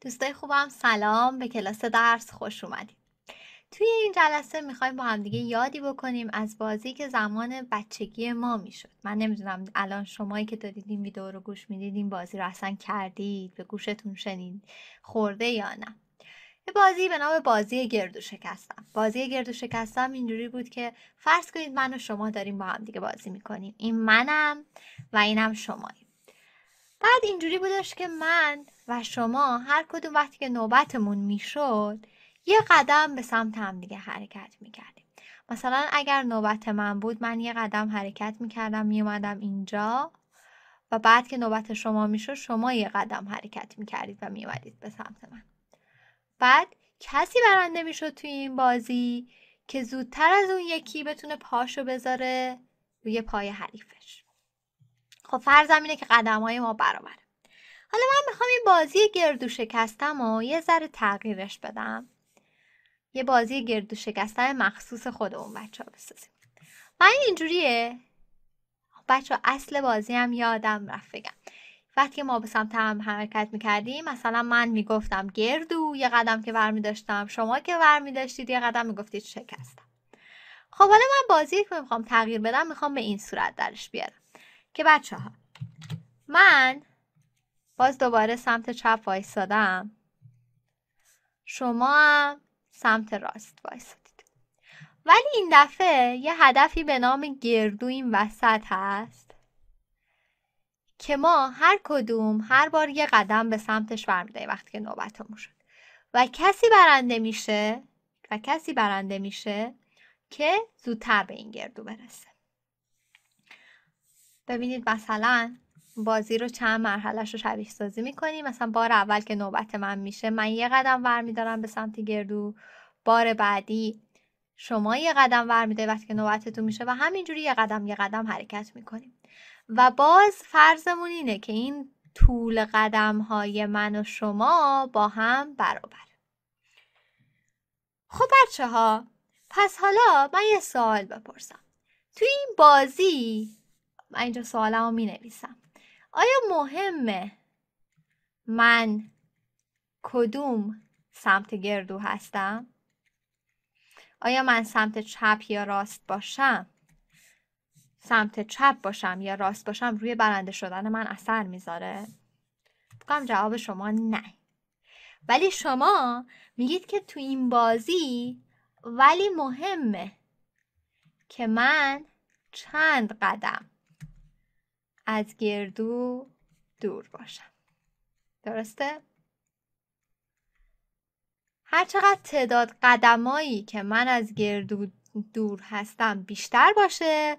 دوستای خوبم سلام به کلاس درس خوش اومدید توی این جلسه میخوایم با همدیگه یادی بکنیم از بازی که زمان بچگی ما میشد من نمیدونم الان شمایی که دارید این ویدیو رو گوش میدید این بازی رو اصلا کردید به گوشتون شنید خورده یا نه یه بازی به نام بازی گردو شکستم بازی گردو شکستم اینجوری بود که فرض کنید من و شما داریم با هم دیگه بازی میکنیم این منم و اینم شماییم بعد اینجوری بودش که من و شما هر کدوم وقتی که نوبتمون میشد یه قدم به سمت هم دیگه حرکت میکردیم مثلا اگر نوبت من بود من یه قدم حرکت میکردم میومدم اینجا و بعد که نوبت شما میشد شما یه قدم حرکت میکردید و میومدید به سمت من بعد کسی برنده میشد توی این بازی که زودتر از اون یکی بتونه پاشو بذاره روی پای حریفش خب فرضم اینه که قدم های ما برابره حالا من میخوام این بازی گردو شکستم و یه ذره تغییرش بدم یه بازی گردو شکستم مخصوص خودمون بچه ها بسازیم من اینجوریه بچه اصل بازی هم یادم رفت بگم وقتی ما به سمت هم حرکت میکردیم مثلا من میگفتم گردو یه قدم که ور داشتم شما که ور داشتید یه قدم میگفتید شکستم خب حالا من بازی که میخوام تغییر بدم میخوام به این صورت درش بیارم که بچه ها من باز دوباره سمت چپ وایستادم شما هم سمت راست وایستادید ولی این دفعه یه هدفی به نام گردو این وسط هست که ما هر کدوم هر بار یه قدم به سمتش برمیداریم وقتی که نوبتمون شد و کسی برنده میشه و کسی برنده میشه که زودتر به این گردو برسه ببینید مثلا بازی رو چند مرحلهش رو شبیه سازی میکنیم مثلا بار اول که نوبت من میشه من یه قدم ور میدارم به سمت گردو بار بعدی شما یه قدم ور میده وقتی که نوبتتون میشه و همینجوری یه قدم یه قدم حرکت میکنیم و باز فرضمون اینه که این طول قدم های من و شما با هم برابر خب بچه ها پس حالا من یه سوال بپرسم توی این بازی من اینجا سوالم رو می نویسم آیا مهمه من کدوم سمت گردو هستم؟ آیا من سمت چپ یا راست باشم؟ سمت چپ باشم یا راست باشم روی برنده شدن من اثر میذاره؟ بکنم جواب شما نه ولی شما میگید که تو این بازی ولی مهمه که من چند قدم از گردو دور باشم درسته؟ هر چقدر تعداد قدمایی که من از گردو دور هستم بیشتر باشه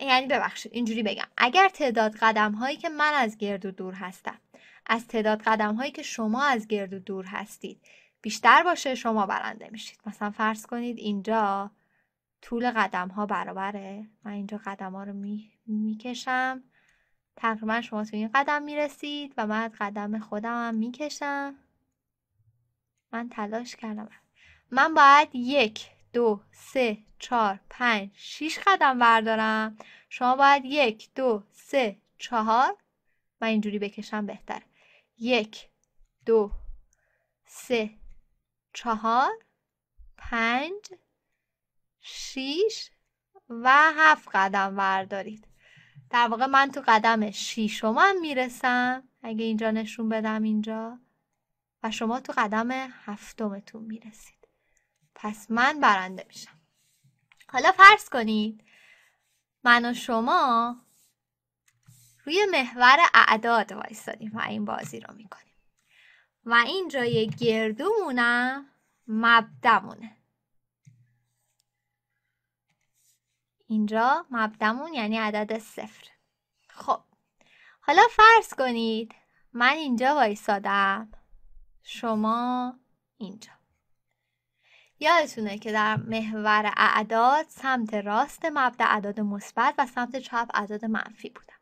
یعنی ببخشید اینجوری بگم اگر تعداد قدم هایی که من از گردو دور هستم از تعداد قدم هایی که شما از گردو دور هستید بیشتر باشه شما برنده میشید مثلا فرض کنید اینجا طول قدم ها برابره من اینجا قدم ها رو می... میکشم تقریبا شما تو این قدم میرسید و من قدم خودم هم میکشم من تلاش کردم من باید یک دو سه چهار پنج شیش قدم بردارم شما باید یک دو سه چهار من اینجوری بکشم بهتر یک دو سه چهار پنج شیش و هفت قدم بردارید در واقع من تو قدم شیشمم میرسم اگه اینجا نشون بدم اینجا و شما تو قدم هفتمتون میرسید پس من برنده میشم حالا فرض کنید من و شما روی محور اعداد وایستادیم و این بازی رو میکنیم و اینجا جای گردومونم مبدمونه اینجا مبدمون یعنی عدد صفر خب حالا فرض کنید من اینجا وایسادم شما اینجا یادتونه که در محور اعداد سمت راست مبدا اعداد مثبت و سمت چپ اعداد منفی بودم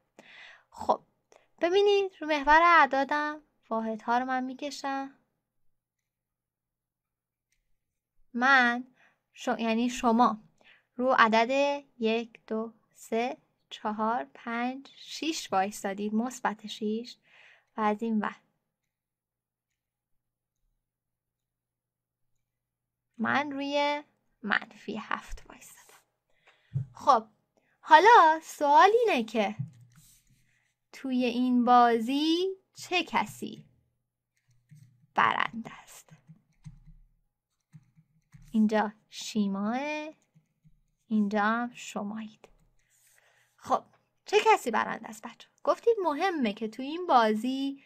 خب ببینید رو محور اعدادم واحد ها رو من میکشم من یعنی شما رو عدد یک دو سه چهار پنج شیش وایستادید مثبت شیش و از این ور من روی منفی هفت وایستادم خب حالا سوال اینه که توی این بازی چه کسی برنده است اینجا شیماه اینجا هم شمایید خب چه کسی برند است بچه گفتید مهمه که تو این بازی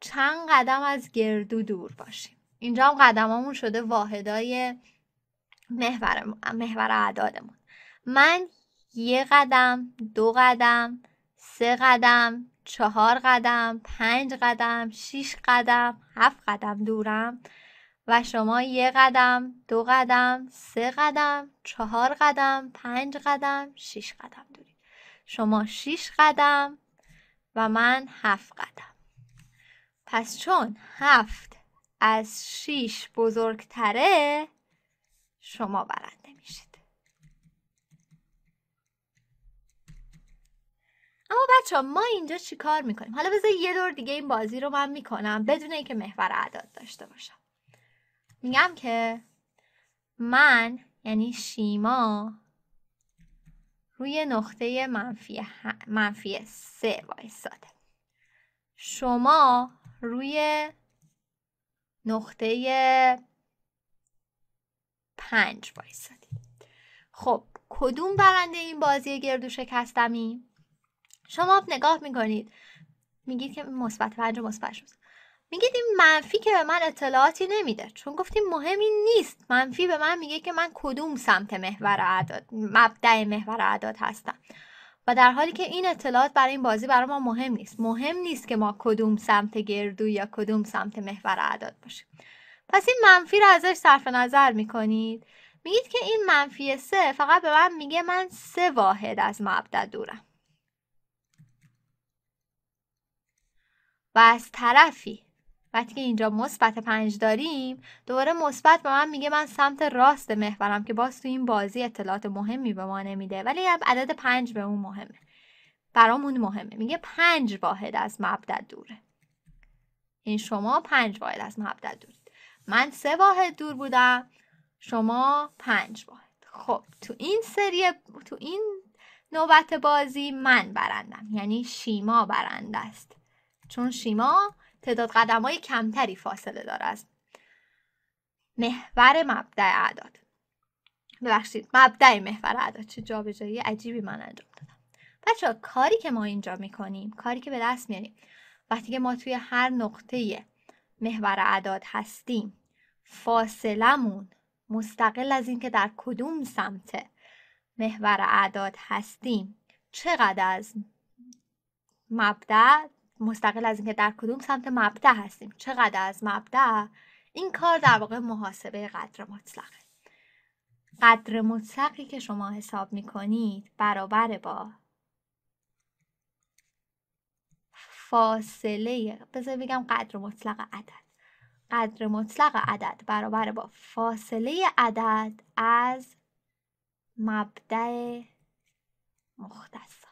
چند قدم از گردو دور باشیم اینجا هم قدمامون شده واحدای محور, محور اعدادمون من یه قدم دو قدم سه قدم چهار قدم پنج قدم شیش قدم هفت قدم دورم و شما یک قدم، دو قدم، سه قدم، چهار قدم، پنج قدم، شیش قدم دورید. شما شیش قدم و من هفت قدم. پس چون هفت از شیش بزرگتره شما برنده میشید. اما بچه ها ما اینجا چیکار میکنیم؟ حالا بذار یه دور دیگه این بازی رو من میکنم بدون اینکه محور اعداد داشته باشم. میگم که من یعنی شیما روی نقطه منفی, ه... منفی سه وایستاده شما روی نقطه پنج وایستادی خب کدوم برنده این بازی گردو شکستمی شما نگاه میکنید میگید که مثبت پنج و مثبت شد میگید این منفی که به من اطلاعاتی نمیده چون گفتیم مهمی نیست منفی به من میگه که من کدوم سمت محور اعداد مبدع محور اعداد هستم و در حالی که این اطلاعات برای این بازی برای ما مهم نیست مهم نیست که ما کدوم سمت گردو یا کدوم سمت محور اعداد باشیم پس این منفی رو ازش صرف نظر میکنید میگید که این منفی سه فقط به من میگه من سه واحد از مبدع دورم و از طرفی وقتی که اینجا مثبت پنج داریم دوباره مثبت به من میگه من سمت راست محورم که باز تو این بازی اطلاعات مهمی به ما نمیده ولی عدد پنج به اون مهمه برامون مهمه میگه پنج واحد از مبدع دوره این یعنی شما پنج واحد از مبدع دورید من سه واحد دور بودم شما پنج واحد خب تو این سری تو این نوبت بازی من برندم یعنی شیما برنده است چون شیما تعداد قدم های کمتری فاصله داره است محور مبدع اعداد ببخشید مبدع محور اعداد چه جابجایی عجیبی من انجام دادم بچه کاری که ما اینجا میکنیم کاری که به دست میاریم وقتی که ما توی هر نقطه محور اعداد هستیم فاصلمون مستقل از اینکه در کدوم سمت محور اعداد هستیم چقدر از مبدع مستقل از اینکه در کدوم سمت مبدا هستیم چقدر از مبدع این کار در واقع محاسبه قدر مطلقه قدر مطلقی که شما حساب می کنید برابر با فاصله بذار بگم قدر مطلق عدد قدر مطلق عدد برابر با فاصله عدد از مبدع مختص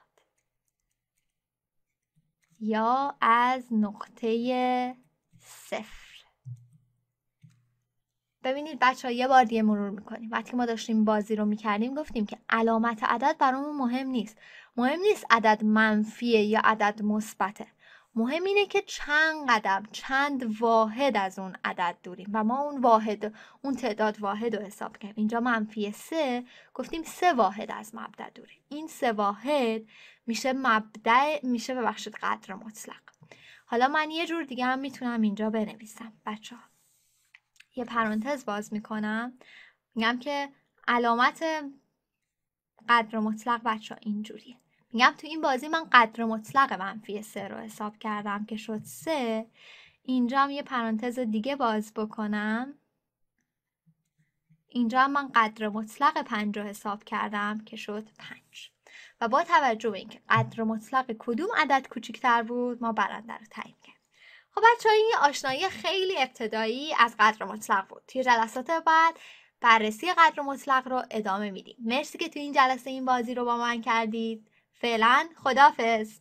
یا از نقطه صفر ببینید بچه ها یه بار دیگه مرور میکنیم وقتی ما داشتیم بازی رو میکردیم گفتیم که علامت عدد برامون مهم نیست مهم نیست عدد منفیه یا عدد مثبته مهم اینه که چند قدم چند واحد از اون عدد دوریم و ما اون واحد اون تعداد واحد رو حساب کردیم اینجا منفی سه گفتیم سه واحد از مبدع دوریم این سه واحد میشه مبدع میشه ببخشید قدر مطلق حالا من یه جور دیگه هم میتونم اینجا بنویسم بچه ها یه پرانتز باز میکنم میگم که علامت قدر مطلق بچه ها اینجوریه میگم تو این بازی من قدر مطلق منفی سه رو حساب کردم که شد سه اینجا هم یه پرانتز دیگه باز بکنم اینجا هم من قدر مطلق پنج رو حساب کردم که شد پنج و با توجه به اینکه قدر مطلق کدوم عدد کوچکتر بود ما برنده رو تعیین کردیم خب بچه ها آشنایی خیلی ابتدایی از قدر مطلق بود توی جلسات بعد بررسی قدر مطلق رو ادامه میدیم مرسی که تو این جلسه این بازی رو با من کردید فعلا خدافز